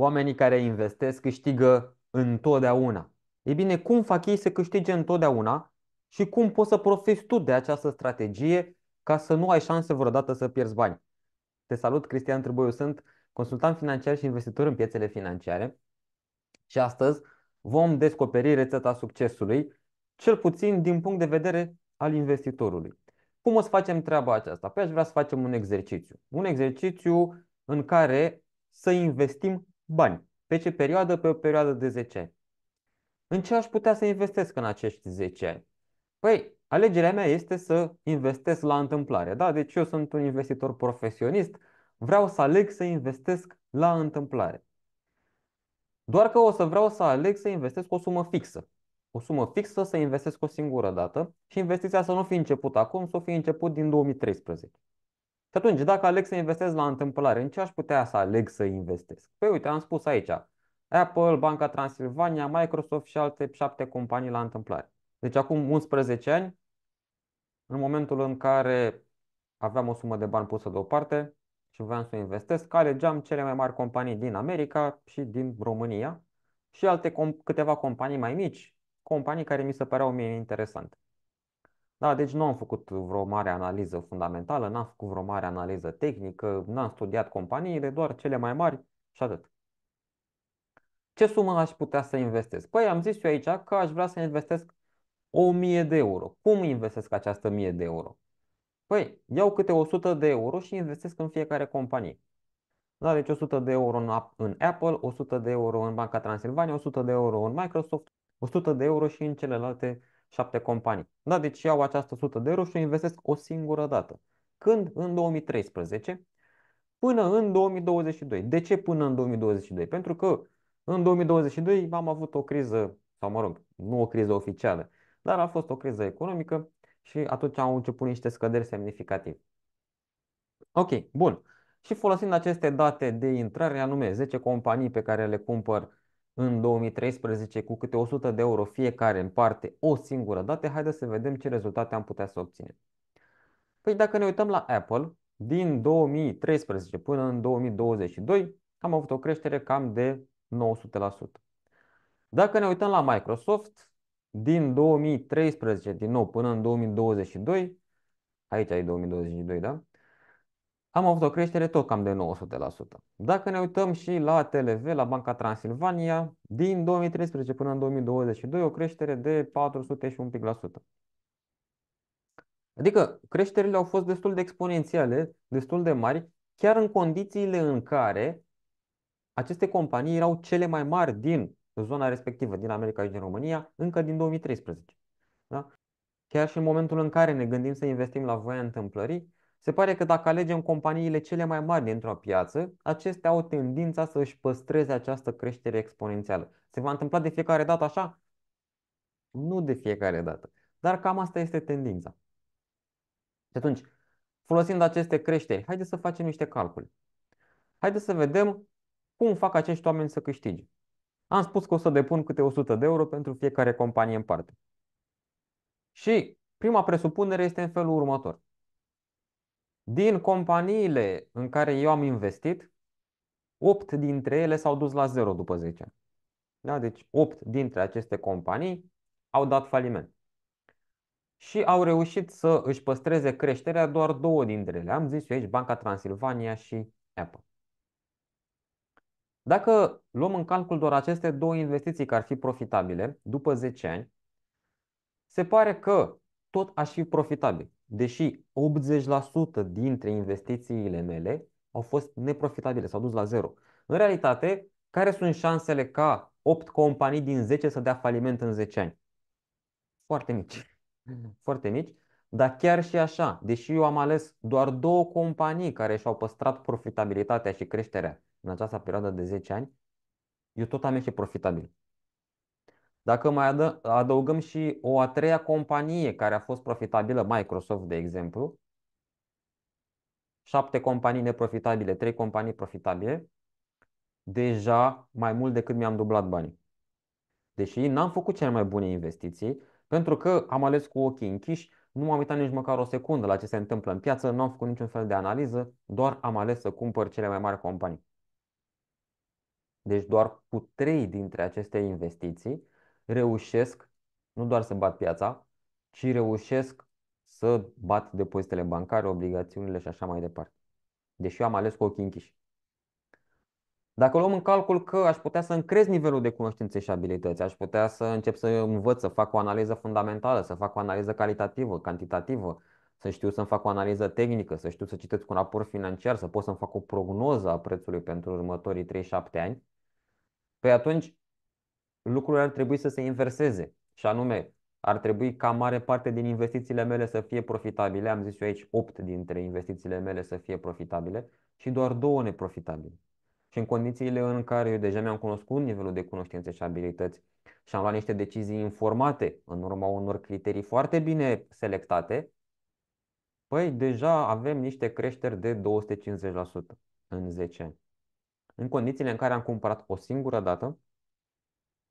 Oamenii care investesc câștigă întotdeauna. Ei bine, cum fac ei să câștige întotdeauna și cum poți să profiți tu de această strategie ca să nu ai șanse vreodată să pierzi bani? Te salut, Cristian Trăboiu, sunt consultant financiar și investitor în piețele financiare și astăzi vom descoperi rețeta succesului, cel puțin din punct de vedere al investitorului. Cum o să facem treaba aceasta? Păi aș vrea să facem un exercițiu. Un exercițiu în care să investim bani. Pe ce perioadă? Pe o perioadă de 10 ani. În ce aș putea să investesc în acești 10 ani? Păi, alegerea mea este să investesc la întâmplare. Da? Deci eu sunt un investitor profesionist, vreau să aleg să investesc la întâmplare. Doar că o să vreau să aleg să investesc o sumă fixă. O sumă fixă să investesc o singură dată și investiția să nu fi început acum, să o fi început din 2013. Și atunci, dacă aleg să investez la întâmplare, în ce aș putea să aleg să investesc? Păi uite, am spus aici, Apple, Banca Transilvania, Microsoft și alte șapte companii la întâmplare. Deci acum 11 ani, în momentul în care aveam o sumă de bani pusă deoparte și voiam să investesc, alegeam cele mai mari companii din America și din România și alte com- câteva companii mai mici, companii care mi se păreau mie interesante. Da, deci nu am făcut vreo mare analiză fundamentală, n-am făcut vreo mare analiză tehnică, n-am studiat companiile, doar cele mai mari și atât. Ce sumă aș putea să investesc? Păi am zis eu aici că aș vrea să investesc 1000 de euro. Cum investesc această 1000 de euro? Păi, iau câte 100 de euro și investesc în fiecare companie. Da, deci 100 de euro în Apple, 100 de euro în Banca Transilvania, 100 de euro în Microsoft, 100 de euro și în celelalte șapte companii. Da, deci iau această 100 de euro și o investesc o singură dată. Când? În 2013 până în 2022. De ce până în 2022? Pentru că în 2022 am avut o criză, sau mă rog, nu o criză oficială, dar a fost o criză economică și atunci au început niște scăderi semnificative. Ok, bun. Și folosind aceste date de intrare, anume 10 companii pe care le cumpăr în 2013 cu câte 100 de euro fiecare în parte o singură dată, haideți să vedem ce rezultate am putea să obținem. Păi dacă ne uităm la Apple, din 2013 până în 2022 am avut o creștere cam de 900%. Dacă ne uităm la Microsoft, din 2013 din nou până în 2022, aici e 2022, da? am avut o creștere tot cam de 900%. Dacă ne uităm și la TLV, la Banca Transilvania, din 2013 până în 2022, o creștere de 400 și un pic la sută. Adică creșterile au fost destul de exponențiale, destul de mari, chiar în condițiile în care aceste companii erau cele mai mari din zona respectivă, din America și din România, încă din 2013. Da? Chiar și în momentul în care ne gândim să investim la voia întâmplării, se pare că dacă alegem companiile cele mai mari dintr-o piață, acestea au tendința să își păstreze această creștere exponențială. Se va întâmpla de fiecare dată așa? Nu de fiecare dată, dar cam asta este tendința. Și atunci, folosind aceste creșteri, haideți să facem niște calcule. Haideți să vedem cum fac acești oameni să câștige. Am spus că o să depun câte 100 de euro pentru fiecare companie în parte. Și prima presupunere este în felul următor. Din companiile în care eu am investit, 8 dintre ele s-au dus la zero după 10. Da? Deci 8 dintre aceste companii au dat faliment. Și au reușit să își păstreze creșterea doar două dintre ele. Am zis eu aici Banca Transilvania și Apple. Dacă luăm în calcul doar aceste două investiții care ar fi profitabile după 10 ani, se pare că tot aș fi profitabil deși 80% dintre investițiile mele au fost neprofitabile, s-au dus la zero. În realitate, care sunt șansele ca 8 companii din 10 să dea faliment în 10 ani? Foarte mici. Foarte mici. Dar chiar și așa, deși eu am ales doar două companii care și-au păstrat profitabilitatea și creșterea în această perioadă de 10 ani, eu tot am ieșit profitabil. Dacă mai adăugăm și o a treia companie care a fost profitabilă, Microsoft, de exemplu, șapte companii neprofitabile, trei companii profitabile, deja mai mult decât mi-am dublat banii. Deși n-am făcut cele mai bune investiții, pentru că am ales cu ochii închiși, nu m-am uitat nici măcar o secundă la ce se întâmplă în piață, nu am făcut niciun fel de analiză, doar am ales să cumpăr cele mai mari companii. Deci doar cu trei dintre aceste investiții reușesc nu doar să bat piața, ci reușesc să bat depozitele bancare, obligațiunile și așa mai departe. Deși eu am ales cu ochii închiși. Dacă luăm în calcul că aș putea să încrez nivelul de cunoștințe și abilități, aș putea să încep să învăț, să fac o analiză fundamentală, să fac o analiză calitativă, cantitativă, să știu să-mi fac o analiză tehnică, să știu să citesc un raport financiar, să pot să-mi fac o prognoză a prețului pentru următorii 3-7 ani, pe păi atunci lucrurile ar trebui să se inverseze. Și anume, ar trebui ca mare parte din investițiile mele să fie profitabile. Am zis eu aici 8 dintre investițiile mele să fie profitabile și doar două neprofitabile. Și în condițiile în care eu deja mi-am cunoscut nivelul de cunoștințe și abilități și am luat niște decizii informate în urma unor criterii foarte bine selectate, păi deja avem niște creșteri de 250% în 10 ani. În condițiile în care am cumpărat o singură dată,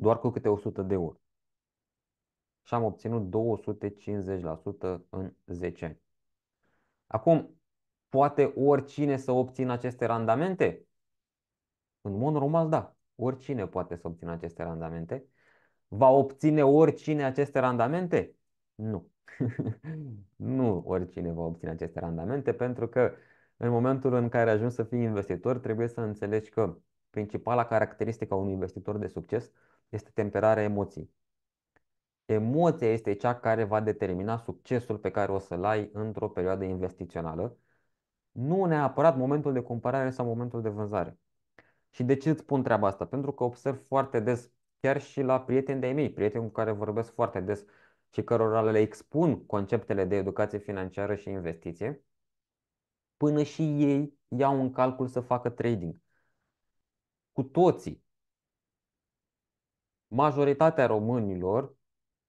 doar cu câte 100 de ori. Și am obținut 250% în 10 ani. Acum, poate oricine să obțină aceste randamente? În mod normal, da. Oricine poate să obțină aceste randamente. Va obține oricine aceste randamente? Nu. nu oricine va obține aceste randamente, pentru că în momentul în care ajungi să fii investitor, trebuie să înțelegi că principala caracteristică a unui investitor de succes este temperarea emoției. Emoția este cea care va determina succesul pe care o să-l ai într-o perioadă investițională, nu neapărat momentul de cumpărare sau momentul de vânzare. Și de ce îți spun treaba asta? Pentru că observ foarte des, chiar și la prieteni de-ai mei, prieteni cu care vorbesc foarte des și cărora le expun conceptele de educație financiară și investiție, până și ei iau un calcul să facă trading. Cu toții majoritatea românilor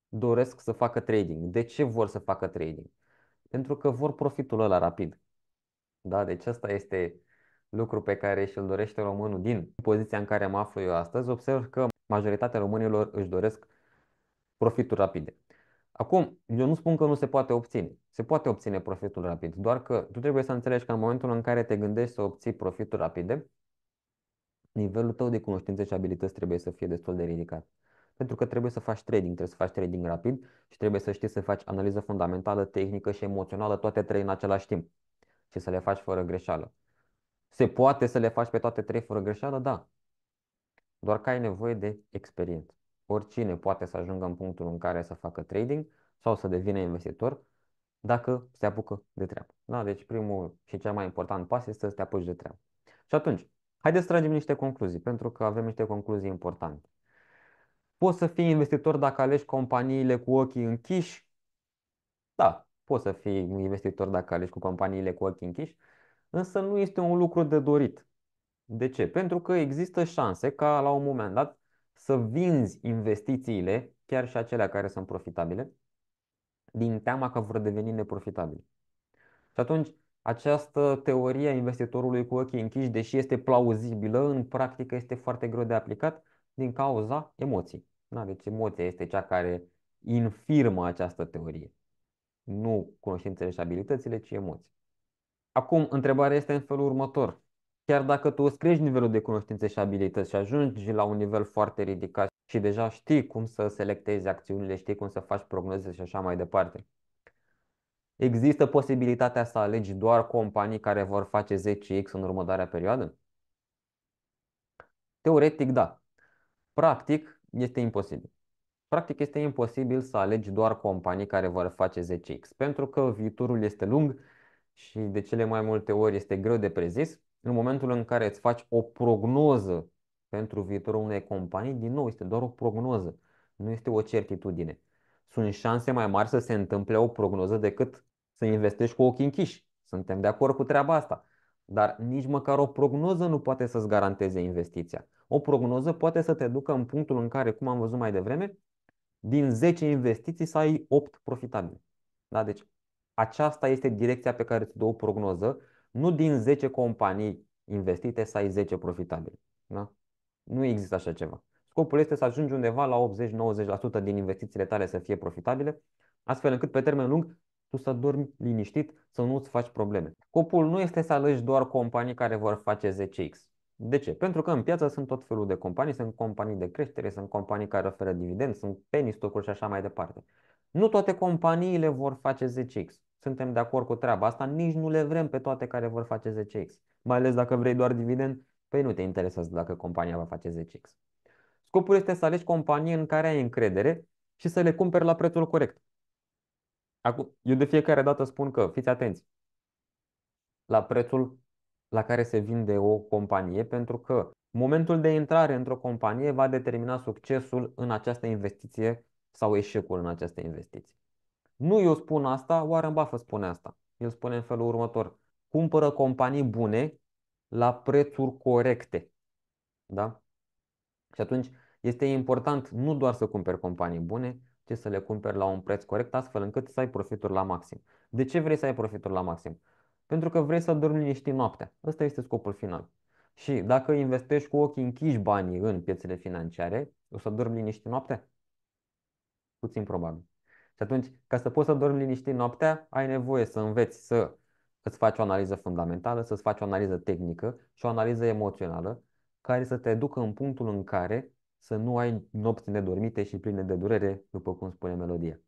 doresc să facă trading. De ce vor să facă trading? Pentru că vor profitul ăla rapid. Da, deci asta este lucru pe care și-l dorește românul din poziția în care mă aflu eu astăzi. Observ că majoritatea românilor își doresc profitul rapid. Acum, eu nu spun că nu se poate obține. Se poate obține profitul rapid, doar că tu trebuie să înțelegi că în momentul în care te gândești să obții profitul rapid, nivelul tău de cunoștințe și abilități trebuie să fie destul de ridicat. Pentru că trebuie să faci trading, trebuie să faci trading rapid și trebuie să știi să faci analiză fundamentală, tehnică și emoțională, toate trei în același timp și să le faci fără greșeală. Se poate să le faci pe toate trei fără greșeală? Da. Doar că ai nevoie de experiență. Oricine poate să ajungă în punctul în care să facă trading sau să devină investitor dacă se apucă de treabă. Da? Deci primul și cel mai important pas este să te apuci de treabă. Și atunci, Haideți să tragem niște concluzii, pentru că avem niște concluzii importante. Poți să fii investitor dacă alegi companiile cu ochii închiși? Da, poți să fii investitor dacă alegi cu companiile cu ochii închiși, însă nu este un lucru de dorit. De ce? Pentru că există șanse ca la un moment dat să vinzi investițiile, chiar și acelea care sunt profitabile, din teama că vor deveni neprofitabile. Și atunci această teorie a investitorului cu ochii închiși, deși este plauzibilă, în practică este foarte greu de aplicat din cauza emoției. Da? Deci emoția este cea care infirmă această teorie. Nu cunoștințele și abilitățile, ci emoții. Acum, întrebarea este în felul următor. Chiar dacă tu îți crești nivelul de cunoștințe și abilități și ajungi la un nivel foarte ridicat și deja știi cum să selectezi acțiunile, știi cum să faci prognoze și așa mai departe, Există posibilitatea să alegi doar companii care vor face 10x în următoarea perioadă? Teoretic, da. Practic, este imposibil. Practic, este imposibil să alegi doar companii care vor face 10x, pentru că viitorul este lung și de cele mai multe ori este greu de prezis. În momentul în care îți faci o prognoză pentru viitorul unei companii, din nou, este doar o prognoză, nu este o certitudine. Sunt șanse mai mari să se întâmple o prognoză decât să investești cu ochii închiși. Suntem de acord cu treaba asta. Dar nici măcar o prognoză nu poate să-ți garanteze investiția. O prognoză poate să te ducă în punctul în care, cum am văzut mai devreme, din 10 investiții să ai 8 profitabile. Da? Deci aceasta este direcția pe care îți dă o prognoză. Nu din 10 companii investite să ai 10 profitabile. Da? Nu există așa ceva. Scopul este să ajungi undeva la 80-90% din investițiile tale să fie profitabile, astfel încât pe termen lung tu să dormi liniștit, să nu-ți faci probleme. Scopul nu este să alegi doar companii care vor face 10x. De ce? Pentru că în piață sunt tot felul de companii, sunt companii de creștere, sunt companii care oferă dividend, sunt penny stock-uri și așa mai departe. Nu toate companiile vor face 10x. Suntem de acord cu treaba asta, nici nu le vrem pe toate care vor face 10x. Mai ales dacă vrei doar dividend, păi nu te interesează dacă compania va face 10x. Scopul este să alegi companii în care ai încredere și să le cumperi la prețul corect. Acum, eu de fiecare dată spun că fiți atenți la prețul la care se vinde o companie, pentru că momentul de intrare într-o companie va determina succesul în această investiție sau eșecul în această investiție. Nu eu spun asta, Warren Buffett spune asta. El spune în felul următor. Cumpără companii bune la prețuri corecte. Da? Și atunci este important nu doar să cumperi companii bune, ce să le cumperi la un preț corect, astfel încât să ai profituri la maxim. De ce vrei să ai profituri la maxim? Pentru că vrei să dormi liniștit noaptea. Ăsta este scopul final. Și dacă investești cu ochii închiși banii în piețele financiare, o să dormi liniștit noaptea? Puțin probabil. Și atunci, ca să poți să dormi liniștit noaptea, ai nevoie să înveți să îți faci o analiză fundamentală, să-ți faci o analiză tehnică și o analiză emoțională, care să te ducă în punctul în care să nu ai nopți nedormite și pline de durere, după cum spune melodia.